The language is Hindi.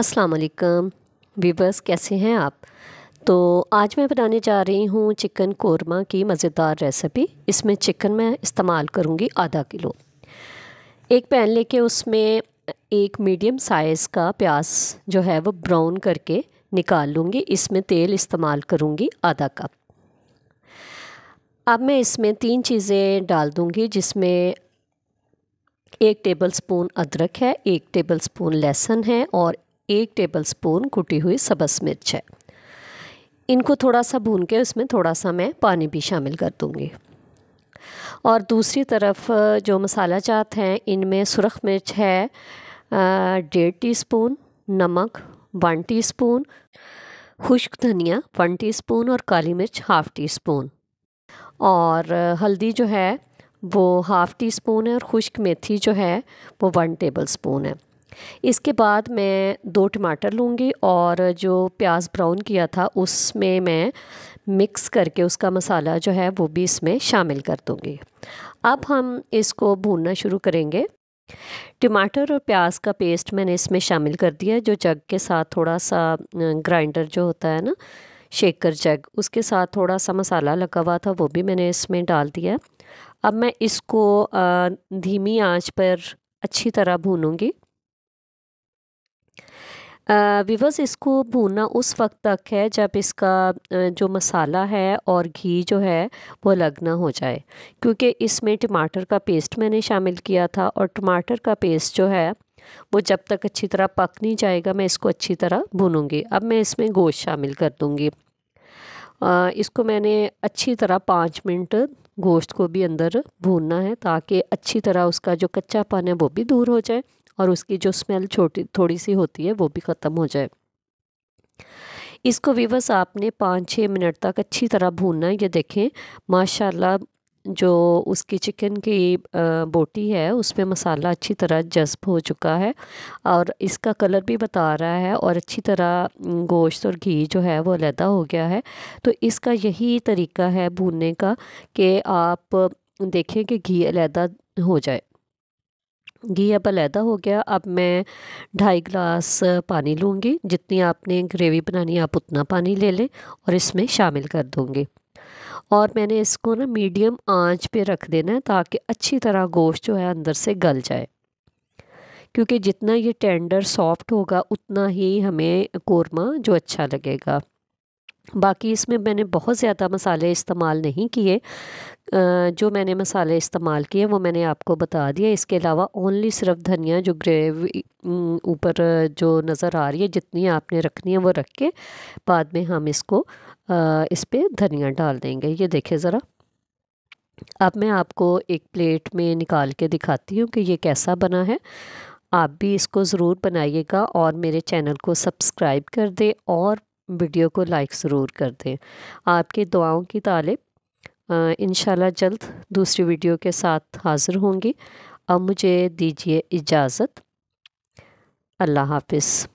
अस्सलाम वालेकुम वीवर्स कैसे हैं आप तो आज मैं बनाने जा रही हूँ चिकन कोरमा की मज़ेदार रेसिपी इसमें चिकन मैं इस्तेमाल करूँगी आधा किलो एक पैन लेके उसमें एक मीडियम साइज़ का प्याज जो है वो ब्राउन करके निकाल लूँगी इसमें तेल इस्तेमाल करूँगी आधा कप अब मैं इसमें तीन चीज़ें डाल दूँगी जिसमें एक टेबल स्पून अदरक है एक टेबल स्पून लहसुन है और एक टेबलस्पून कुटी हुई सबस मिर्च है इनको थोड़ा सा भून के उसमें थोड़ा सा मैं पानी भी शामिल कर दूँगी और दूसरी तरफ जो मसाला ज़ात हैं इनमें सुरख मिर्च है डेढ़ टीस्पून नमक वन टीस्पून खुश्क धनिया वन टीस्पून और काली मिर्च हाफ़ टी स्पून और हल्दी जो है वो हाफ़ टी स्पून है और खुश्क मेथी जो है वो वन टेबल स्पून है इसके बाद मैं दो टमाटर लूँगी और जो प्याज ब्राउन किया था उसमें मैं मिक्स करके उसका मसाला जो है वो भी इसमें शामिल कर दूँगी अब हम इसको भूनना शुरू करेंगे टमाटर और प्याज का पेस्ट मैंने इसमें शामिल कर दिया जो जग के साथ थोड़ा सा ग्राइंडर जो होता है ना शेकर जग उसके साथ थोड़ा सा मसाला लगा हुआ था वो भी मैंने इसमें डाल दिया अब मैं इसको धीमी आंच पर अच्छी तरह भूनूंगी विवर्स इसको भूनना उस वक्त तक है जब इसका जो मसाला है और घी जो है वो अलग ना हो जाए क्योंकि इसमें टमाटर का पेस्ट मैंने शामिल किया था और टमाटर का पेस्ट जो है वो जब तक अच्छी तरह पक नहीं जाएगा मैं इसको अच्छी तरह भूनूंगी अब मैं इसमें गोश्त शामिल कर दूँगी इसको मैंने अच्छी तरह पाँच मिनट गोश्त को भी अंदर भूनना है ताकि अच्छी तरह उसका जो कच्चापन है वो भी दूर हो जाए और उसकी जो स्मेल छोटी थोड़ी सी होती है वो भी ख़त्म हो जाए इसको बस आपने पाँच छः मिनट तक अच्छी तरह भूनना है ये देखें माशाल्लाह जो उसकी चिकन की बोटी है उसमें मसाला अच्छी तरह जज्ब हो चुका है और इसका कलर भी बता रहा है और अच्छी तरह गोश्त और घी जो है वो अलहदा हो गया है तो इसका यही तरीका है भूनने का कि आप देखें कि घी अलहदा हो जाए घी अब अलहदा हो गया अब मैं ढाई ग्लास पानी लूँगी जितनी आपने ग्रेवी बनानी आप उतना पानी ले लें और इसमें शामिल कर दूँगी और मैंने इसको ना मीडियम आंच पे रख देना है ताकि अच्छी तरह गोश्त जो है अंदर से गल जाए क्योंकि जितना ये टेंडर सॉफ्ट होगा उतना ही हमें कौरमा जो अच्छा लगेगा बाकी इसमें मैंने बहुत ज़्यादा मसाले इस्तेमाल नहीं किए जो मैंने मसाले इस्तेमाल किए वो मैंने आपको बता दिया इसके अलावा ओनली सिर्फ धनिया जो ग्रेवी ऊपर जो नज़र आ रही है जितनी आपने रखनी है वो रख के बाद में हम इसको इस पर धनिया डाल देंगे ये देखें ज़रा अब मैं आपको एक प्लेट में निकाल के दिखाती हूँ कि ये कैसा बना है आप भी इसको ज़रूर बनाइएगा और मेरे चैनल को सब्सक्राइब कर दें और वीडियो को लाइक ज़रूर कर दें आपके दुआओं की तालिब इन जल्द दूसरी वीडियो के साथ हाज़िर होंगी अब मुझे दीजिए इजाज़त अल्लाह हाफिज़